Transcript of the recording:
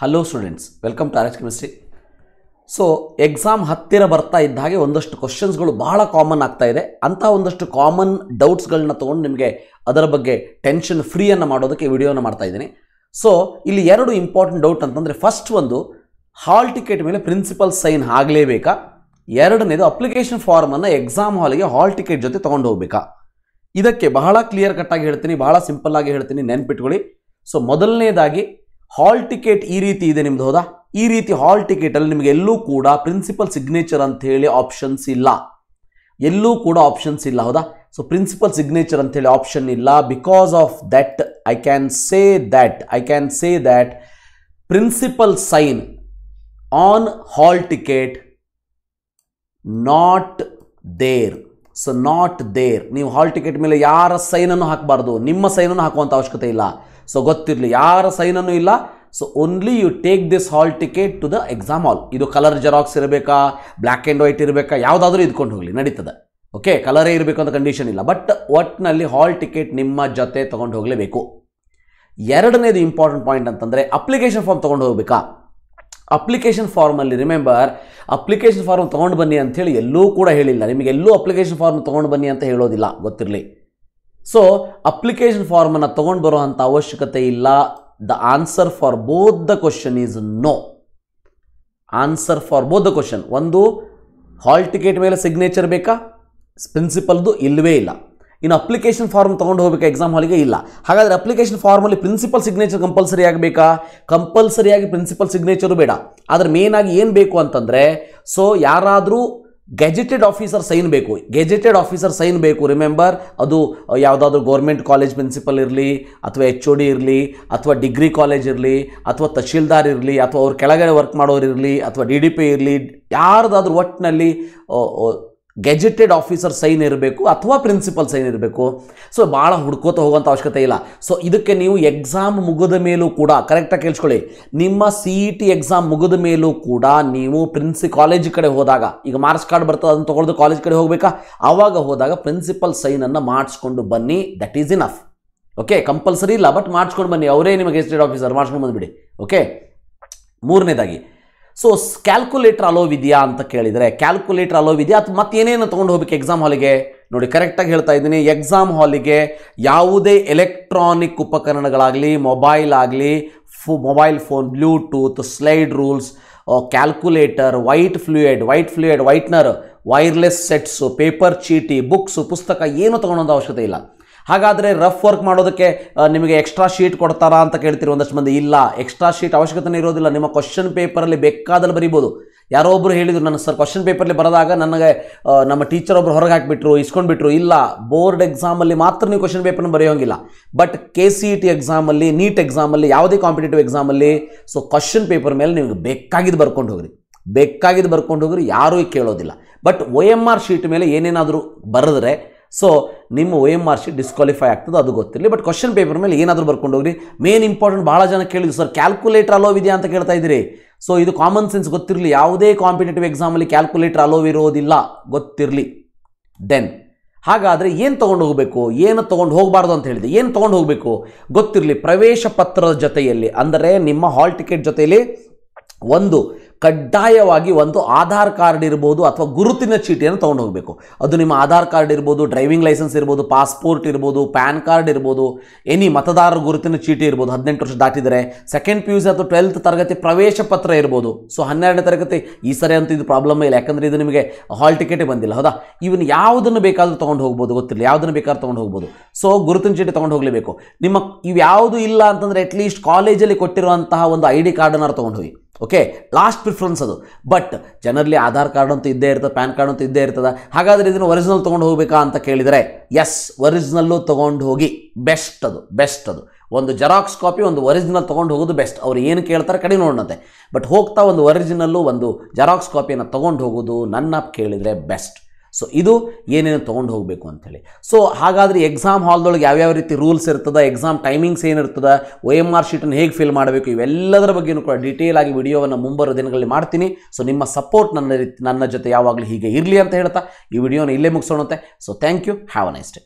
hello students welcome to RH chemistry so exam ಹತ್ತಿರ ಬರ್ತಾ ಇದ್ದ ಹಾಗೆ ಒಂದಷ್ಟು ಕ್ವಶನ್ಸ್ಗಳು ಬಹಳ ಕಾಮನ್ ಆಗ್ತಾ ಇದೆ ಅಂಥ ಒಂದಷ್ಟು ಕಾಮನ್ ಡೌಟ್ಸ್ಗಳನ್ನ ತೊಗೊಂಡು ನಿಮಗೆ ಅದರ ಬಗ್ಗೆ ಟೆನ್ಷನ್ ಫ್ರೀಯನ್ನು ಮಾಡೋದಕ್ಕೆ ವಿಡಿಯೋನ ಮಾಡ್ತಾ ಇದ್ದೀನಿ ಸೊ ಇಲ್ಲಿ ಎರಡು ಇಂಪಾರ್ಟೆಂಟ್ ಡೌಟ್ ಅಂತಂದರೆ ಫಸ್ಟ್ ಒಂದು ಹಾಲ್ ಟಿಕೆಟ್ ಮೇಲೆ ಪ್ರಿನ್ಸಿಪಲ್ ಸೈನ್ ಆಗಲೇಬೇಕಾ ಎರಡನೇದು ಅಪ್ಲಿಕೇಶನ್ ಫಾರ್ಮನ್ನು ಎಕ್ಸಾಮ್ ಹಾಲಿಗೆ ಹಾಲ್ ಟಿಕೆಟ್ ಜೊತೆ ತೊಗೊಂಡು ಹೋಗ್ಬೇಕಾ ಇದಕ್ಕೆ ಬಹಳ ಕ್ಲಿಯರ್ ಕಟ್ಟಾಗಿ ಹೇಳ್ತೀನಿ ಬಹಳ ಸಿಂಪಲ್ಲಾಗಿ ಹೇಳ್ತೀನಿ ನೆನ್ಪಿಟ್ಕೊಳ್ಳಿ ಸೊ ಮೊದಲನೇದಾಗಿ ಹಾಲ್ ಟಿಕೆಟ್ ಈ ರೀತಿ ಇದೆ ನಿಮ್ದು ಹೌದಾ ಈ ರೀತಿ ಹಾಲ್ ಟಿಕೆಟಲ್ಲಿ ನಿಮಗೆ ಎಲ್ಲೂ ಕೂಡ ಪ್ರಿನ್ಸಿಪಲ್ ಸಿಗ್ನೇಚರ್ ಅಂತ ಹೇಳಿ ಆಪ್ಷನ್ಸ್ ಇಲ್ಲ ಎಲ್ಲೂ ಕೂಡ ಆಪ್ಷನ್ಸ್ ಇಲ್ಲ ಹೌದಾ ಸೊ ಪ್ರಿನ್ಸಿಪಲ್ ಸಿಗ್ನೇಚರ್ ಅಂತ ಹೇಳಿ ಆಪ್ಷನ್ ಇಲ್ಲ because of that I can say that I can say that principal sign on hall ticket not there so not there ನೀವು ಹಾಲ್ ಟಿಕೆಟ್ ಮೇಲೆ ಯಾರ ಸೈನನ್ನು ಹಾಕಬಾರ್ದು ನಿಮ್ಮ ಸೈನನ್ನು ಹಾಕುವಂಥ ಅವಶ್ಯಕತೆ ಇಲ್ಲ ಸೊ ಗೊತ್ತಿರಲಿ ಯಾರ ಸೈನನ್ನು ಇಲ್ಲ so only you take this hall ticket to the exam hall ಇದು ಕಲರ್ ಜೆರಾಕ್ಸ್ ಇರಬೇಕಾ ಬ್ಲ್ಯಾಕ್ ಆ್ಯಂಡ್ ವೈಟ್ ಇರಬೇಕಾ ಯಾವುದಾದ್ರೂ ಇದ್ಕೊಂಡು ಹೋಗಲಿ ನಡೀತದೆ ಓಕೆ ಕಲರೇ ಇರಬೇಕು ಅಂತ ಕಂಡೀಷನ್ ಇಲ್ಲ ಬಟ್ ಒಟ್ಟಿನಲ್ಲಿ ಹಾಲ್ ಟಿಕೆಟ್ ನಿಮ್ಮ ಜೊತೆ ತೊಗೊಂಡು ಹೋಗಲೇಬೇಕು ಎರಡನೇದು ಇಂಪಾರ್ಟೆಂಟ್ ಪಾಯಿಂಟ್ ಅಂತಂದರೆ ಅಪ್ಲಿಕೇಶನ್ ಫಾರ್ಮ್ ತೊಗೊಂಡು ಹೋಗಬೇಕಾ ಅಪ್ಲಿಕೇಶನ್ ಫಾರ್ಮಲ್ಲಿ ರಿಮೆಂಬರ್ ಅಪ್ಲಿಕೇಶನ್ ಫಾರ್ಮ್ ತೊಗೊಂಡು ಬನ್ನಿ ಅಂಥೇಳಿ ಎಲ್ಲೂ ಕೂಡ ಹೇಳಿಲ್ಲ ನಿಮಗೆ ಎಲ್ಲೂ ಅಪ್ಲಿಕೇಶನ್ ಫಾರ್ಮ್ ತೊಗೊಂಡು ಬನ್ನಿ ಅಂತ ಹೇಳೋದಿಲ್ಲ ಗೊತ್ತಿರಲಿ ಸೊ ಅಪ್ಲಿಕೇಶನ್ ಫಾರ್ಮನ್ನು ತೊಗೊಂಡು ಬರುವಂಥ ಅವಶ್ಯಕತೆ ಇಲ್ಲ the answer for both the question is no answer for both the question ಒಂದು ಹಾಲ್ ಟಿಕೆಟ್ ಮೇಲೆ ಸಿಗ್ನೇಚರ್ ಬೇಕಾ ಪ್ರಿನ್ಸಿಪಲ್ದು ಇಲ್ಲವೇ ಇಲ್ಲ ಇನ್ನು ಅಪ್ಲಿಕೇಶನ್ ಫಾರ್ಮ್ ತೊಗೊಂಡು ಹೋಗಬೇಕಾ ಎಕ್ಸಾಮ್ ಹಾಲಿಗೆ ಇಲ್ಲ ಹಾಗಾದರೆ ಅಪ್ಲಿಕೇಶನ್ ಫಾರ್ಮಲ್ಲಿ ಪ್ರಿನ್ಸಿಪಲ್ ಸಿಗ್ನೇಚರ್ ಕಂಪಲ್ಸರಿ ಆಗಬೇಕಾ ಕಂಪಲ್ಸರಿಯಾಗಿ ಪ್ರಿನ್ಸಿಪಲ್ ಸಿಗ್ನೇಚರು ಬೇಡ ಆದರೆ ಮೇನಾಗಿ ಏನು ಬೇಕು ಅಂತಂದರೆ ಸೊ ಯಾರಾದರೂ ಗೆಜೆಟೆಡ್ ಆಫೀಸರ್ ಸೈನ್ ಬೇಕು ಗೆಜೆಟೆಡ್ ಆಫೀಸರ್ ಸೈನ್ ಬೇಕು ರಿಮೆಂಬರ್ ಅದು ಯಾವುದಾದ್ರೂ ಗೌರ್ಮೆಂಟ್ ಕಾಲೇಜ್ ಪ್ರಿನ್ಸಿಪಲ್ ಇರಲಿ ಅಥವಾ ಎಚ್ ಓ ಡಿ ಇರಲಿ ಅಥವಾ ಡಿಗ್ರಿ ಕಾಲೇಜ್ ಇರಲಿ ಅಥವಾ ತಹಶೀಲ್ದಾರ್ ಇರಲಿ ಅಥವಾ ಅವ್ರ ಕೆಳಗಡೆ ವರ್ಕ್ ಮಾಡೋರು ಇರಲಿ ಅಥವಾ ಡಿ ಡಿ ಪಿ ಇರಲಿ ಯಾರ್ದಾದ್ರೂ ಒಟ್ಟಿನಲ್ಲಿ ಗೆಜೆಟೆಡ್ ಆಫೀಸರ್ ಸೈನ್ ಇರಬೇಕು ಅಥವಾ ಪ್ರಿನ್ಸಿಪಲ್ ಸೈನ್ ಇರಬೇಕು ಸೊ ಭಾಳ ಹುಡ್ಕೋತ ಹೋಗೋಂಥ ಅವಶ್ಯಕತೆ ಇಲ್ಲ ಸೊ ಇದಕ್ಕೆ ನೀವು ಎಕ್ಸಾಮ್ ಮುಗಿದ ಮೇಲೂ ಕೂಡ ಕರೆಕ್ಟಾಗಿ ಕೇಳಿಸ್ಕೊಳ್ಳಿ ನಿಮ್ಮ ಸಿ ಇ ಟಿ ಎಕ್ಸಾಮ್ ಮುಗಿದ ಮೇಲೂ ಕೂಡ ನೀವು ಪ್ರಿನ್ಸಿ ಕಾಲೇಜ್ ಕಡೆ ಹೋದಾಗ ಈಗ ಮಾರ್ಕ್ಸ್ ಕಾರ್ಡ್ ಬರ್ತದೆ ಅದನ್ನು ತೊಗೊಳ್ದು ಕಾಲೇಜ್ ಕಡೆ ಹೋಗಬೇಕಾ ಆವಾಗ ಹೋದಾಗ ಪ್ರಿನ್ಸಿಪಲ್ ಸೈನನ್ನು ಮಾಡಿಸ್ಕೊಂಡು ಬನ್ನಿ that is enough okay compulsory ಇಲ್ಲ ಬಟ್ ಮಾಡಿಸ್ಕೊಂಡು ಬನ್ನಿ ಅವರೇ ನಿಮಗೆ ಎಸ್ಟೇಟ್ ಆಫೀಸರ್ ಮಾಡಿಸ್ಕೊಂಡು ಬಂದುಬಿಡಿ ಓಕೆ ಮೂರನೇದಾಗಿ ಸೊ ಕ್ಯಾಲ್ಕುಲೇಟರ್ ಅಲೋವಿದೆಯಾ ಅಂತ ಕೇಳಿದರೆ ಕ್ಯಾಲ್ಕುಲೇಟರ್ ಅಲೋವಿದೆಯಾ ಅಥವಾ ಮತ್ತೇನೇನು ತೊಗೊಂಡು ಹೋಗ್ಬೇಕು ಎಕ್ಸಾಮ್ ಹಾಲಿಗೆ ನೋಡಿ ಕರೆಕ್ಟಾಗಿ ಹೇಳ್ತಾ ಇದ್ದೀನಿ ಎಕ್ಸಾಮ್ ಹಾಲಿಗೆ ಯಾವುದೇ ಎಲೆಕ್ಟ್ರಾನಿಕ್ ಉಪಕರಣಗಳಾಗಲಿ ಮೊಬೈಲ್ ಆಗಲಿ ಫೋ mobile phone bluetooth slide rules calculator white fluid white fluid whitener wireless sets paper ಚೀಟಿ ಬುಕ್ಸು ಪುಸ್ತಕ ಏನು ತೊಗೊಳೋದು ಅವಶ್ಯಕತೆ ಇಲ್ಲ ಹಾಗಾದರೆ ರಫ್ ವರ್ಕ್ ಮಾಡೋದಕ್ಕೆ ನಿಮಗೆ ಎಕ್ಸ್ಟ್ರಾ ಶೀಟ್ ಕೊಡ್ತಾರಾ ಅಂತ ಕೇಳ್ತೀರಿ ಒಂದಷ್ಟು ಮಂದಿ ಇಲ್ಲ ಎಕ್ಸ್ಟ್ರಾ ಶೀಟ್ ಅವಶ್ಯಕತೆ ಇರೋದಿಲ್ಲ ನಿಮ್ಮ ಕ್ವಶನ್ ಪೇಪರಲ್ಲಿ ಬೇಕಾದಲ್ಲಿ ಬರಿಬೋದು ಯಾರೋ ಒಬ್ಬರು ಹೇಳಿದರು ನಾನು ಸರ್ ಕ್ವಶನ್ ಪೇಪರಲ್ಲಿ ಬರೆದಾಗ ನನಗೆ ನಮ್ಮ ಟೀಚರ್ ಒಬ್ಬರು ಹೊರಗೆ ಹಾಕಿಬಿಟ್ರು ಇಸ್ಕೊಂಡ್ಬಿಟ್ರು ಇಲ್ಲ ಬೋರ್ಡ್ ಎಕ್ಸಾಮಲ್ಲಿ ಮಾತ್ರ ನೀವು ಕ್ವಶನ್ ಪೇಪರ್ನ ಬರೆಯೋಂಗಿಲ್ಲ but K C E T ಎಕ್ಸಾಮಲ್ಲಿ ನೀಟ್ ಎಕ್ಸಾಮಲ್ಲಿ ಯಾವುದೇ ಕಾಂಪಿಟೇಟಿವ್ ಎಕ್ಸಾಮಲ್ಲಿ ಸೊ ಕ್ವಶನ್ ಪೇಪರ್ ಮೇಲೆ ನಿಮಗೆ ಬೇಕಾಗಿದ್ದು ಬರ್ಕೊಂಡು ಹೋಗ್ರಿ ಬೇಕಾಗಿದ್ದು ಬರ್ಕೊಂಡು ಹೋಗ್ರಿ ಯಾರೂ ಕೇಳೋದಿಲ್ಲ but O M R sheet ಮೇಲೆ ಏನೇನಾದರೂ ಬರೆದ್ರೆ ಸೊ ನಿಮ್ಮ O M R C disqualify ಆಗ್ತದೆ ಅದು ಗೊತ್ತಿರಲಿ ಬಟ್ ಕ್ವಶನ್ ಪೇಪರ್ ಮೇಲೆ ಏನಾದರೂ ಬರ್ಕೊಂಡು ಹೋಗ್ರಿ ಮೇನ್ ಇಂಪಾರ್ಟೆಂಟ್ ಭಾಳ ಜನ ಕೇಳಿದ್ರು ಸರ್ ಕ್ಯಾಲ್ಕುಲೇಟರ್ ಅಲೋವ್ ಇದೆಯಾ ಅಂತ ಕೇಳ್ತಾ ಇದ್ದೀರಿ ಸೊ ಇದು ಕಾಮನ್ ಸೆನ್ಸ್ ಗೊತ್ತಿರಲಿ ಯಾವುದೇ ಕಾಂಪಿಟೇಟಿವ್ ಎಕ್ಸಾಮಲ್ಲಿ ಕ್ಯಾಲ್ಕುಲೇಟರ್ ಅಲೋ ಇರೋದಿಲ್ಲ ಗೊತ್ತಿರಲಿ ದೆನ್ ಹಾಗಾದರೆ ಏನು ತೊಗೊಂಡು ಹೋಗಬೇಕು ಏನು ತೊಗೊಂಡು ಹೋಗಬಾರ್ದು ಅಂತ ಹೇಳಿದೆ ಏನು ತೊಗೊಂಡು ಹೋಗಬೇಕು ಗೊತ್ತಿರಲಿ ಪ್ರವೇಶ ಪತ್ರದ ಜೊತೆಯಲ್ಲಿ ಅಂದರೆ ನಿಮ್ಮ ಹಾಲ್ ಟಿಕೆಟ್ ಜೊತೆಯಲ್ಲಿ ಒಂದು ಕಡ್ಡಾಯವಾಗಿ ಒಂದು ಆಧಾರ್ ಕಾರ್ಡ್ ಇರ್ಬೋದು ಅಥವಾ ಗುರುತಿನ ಚೀಟಿಯನ್ನು ತೊಗೊಂಡು ಹೋಗಬೇಕು ಅದು ನಿಮ್ಮ ಆಧಾರ್ ಕಾರ್ಡ್ ಇರ್ಬೋದು ಡ್ರೈವಿಂಗ್ ಲೈಸೆನ್ಸ್ ಇರ್ಬೋದು ಪಾಸ್ಪೋರ್ಟ್ ಇರ್ಬೋದು ಪ್ಯಾನ್ ಕಾರ್ಡ್ ಇರ್ಬೋದು ಎನಿ ಮತದಾರರ ಗುರುತಿನ ಚೀಟಿ ಇರ್ಬೋದು ಹದಿನೆಂಟು ವರ್ಷ ದಾಟಿದರೆ ಸೆಕೆಂಡ್ ಪಿ ಯು ಸಿ ಅಥವಾ ಟ್ವೆಲ್ತ್ ತರಗತಿ ಪ್ರವೇಶ ಪತ್ರ ಇರ್ಬೋದು ಸೊ ಹನ್ನೆರಡನೇ ತರಗತಿ ಈ ಸರಿ ಅಂತ ಇದು ಪ್ರಾಬ್ಲಮ್ ಇಲ್ಲ ಯಾಕಂದರೆ ಇದು ನಿಮಗೆ ಹಾಲ್ ಟಿಕೆಟೇ ಬಂದಿಲ್ಲ ಹೌದಾ ಇವನು ಯಾವುದನ್ನು ಬೇಕಾದರೂ ತೊಗೊಂಡು ಹೋಗ್ಬೋದು ಗೊತ್ತಿಲ್ಲ ಯಾವುದನ್ನು ಬೇಕಾದ್ರೂ ತೊಗೊಂಡು ಹೋಗ್ಬೋದು ಸೊ ಗುರುತಿನ ಚೀಟಿ ತೊಗೊಂಡು ಹೋಗಲೇಬೇಕು ನಿಮ್ಮ ಇವ್ಯಾವುದು ಇಲ್ಲ ಅಂತಂದರೆ ಅಟ್ಲೀಸ್ಟ್ ಕಾಲೇಜಲ್ಲಿ ಕೊಟ್ಟಿರುವಂತಹ ಒಂದು ಐ ಡಿ ಕಾರ್ಡನ್ನು ತೊಗೊಂಡು ಹೋಗಿ ಓಕೆ ಲಾಸ್ಟ್ ಪ್ರಿಫರೆನ್ಸ್ ಅದು ಬಟ್ ಜನರಲ್ಲಿ ಆಧಾರ್ ಕಾರ್ಡ್ ಅಂತೂ ಇದ್ದೇ ಇರ್ತದೆ ಪ್ಯಾನ್ ಕಾರ್ಡ್ ಅಂತೂ ಇದ್ದೇ ಇರ್ತದೆ ಹಾಗಾದರೆ ಇದನ್ನು ಒರಿಜಿನಲ್ ತೊಗೊಂಡು ಹೋಗಬೇಕಾ ಅಂತ ಕೇಳಿದರೆ ಎಸ್ ಒರಿಜಿನಲ್ಲು ತೊಗೊಂಡು ಹೋಗಿ ಬೆಸ್ಟ್ ಅದು ಬೆಸ್ಟ್ ಅದು ಒಂದು ಜೆರಾಕ್ಸ್ ಕಾಪಿ ಒಂದು ಒರಿಜಿನಲ್ ತೊಗೊಂಡು ಹೋಗೋದು ಬೆಸ್ಟ್ ಅವ್ರು ಏನು ಕೇಳ್ತಾರೆ ಕಡಿಮೆ ನೋಡೋಣತೆ ಬಟ್ ಹೋಗ್ತಾ ಒಂದು ಒರಿಜಿನಲ್ಲು ಒಂದು ಜೆರಾಕ್ಸ್ ಕಾಪಿಯನ್ನು ತೊಗೊಂಡು ಹೋಗೋದು ನನ್ನ ಕೇಳಿದರೆ ಬೆಸ್ಟ್ ಸೊ ಇದು ಏನೇನು ತೊಗೊಂಡು ಹೋಗಬೇಕು ಅಂಥೇಳಿ ಸೊ ಹಾಗಾದರೆ ಎಕ್ಸಾಮ್ ಹಾಲ್ದೊಳಗೆ ಯಾವ್ಯಾವ ರೀತಿ ರೂಲ್ಸ್ ಇರ್ತದೆ ಎಕ್ಸಾಮ್ ಟೈಮಿಂಗ್ಸ್ ಏನಿರ್ತದೆ ಒ ಎಮ್ ಆರ್ ಶೀಟನ್ನು ಹೇಗೆ ಫಿಲ್ ಮಾಡಬೇಕು ಇವೆಲ್ಲದರ ಬಗ್ಗೆಯೂ ಕೂಡ ಡೀಟೇಲ್ ಆಗಿ ವಿಡಿಯೋವನ್ನು ಮುಂಬರುವ ದಿನಗಳಲ್ಲಿ ಮಾಡ್ತೀನಿ ಸೊ ನಿಮ್ಮ ಸಪೋರ್ಟ್ ನನ್ನ ರೀತಿ ನನ್ನ ಜೊತೆ ಯಾವಾಗಲೂ ಹೀಗೆ ಇರಲಿ ಅಂತ ಹೇಳ್ತಾ ಈ ವಿಡಿಯೋನ ಇಲ್ಲೇ ಮುಗಿಸೋಣಂತೆ so thank you have a nice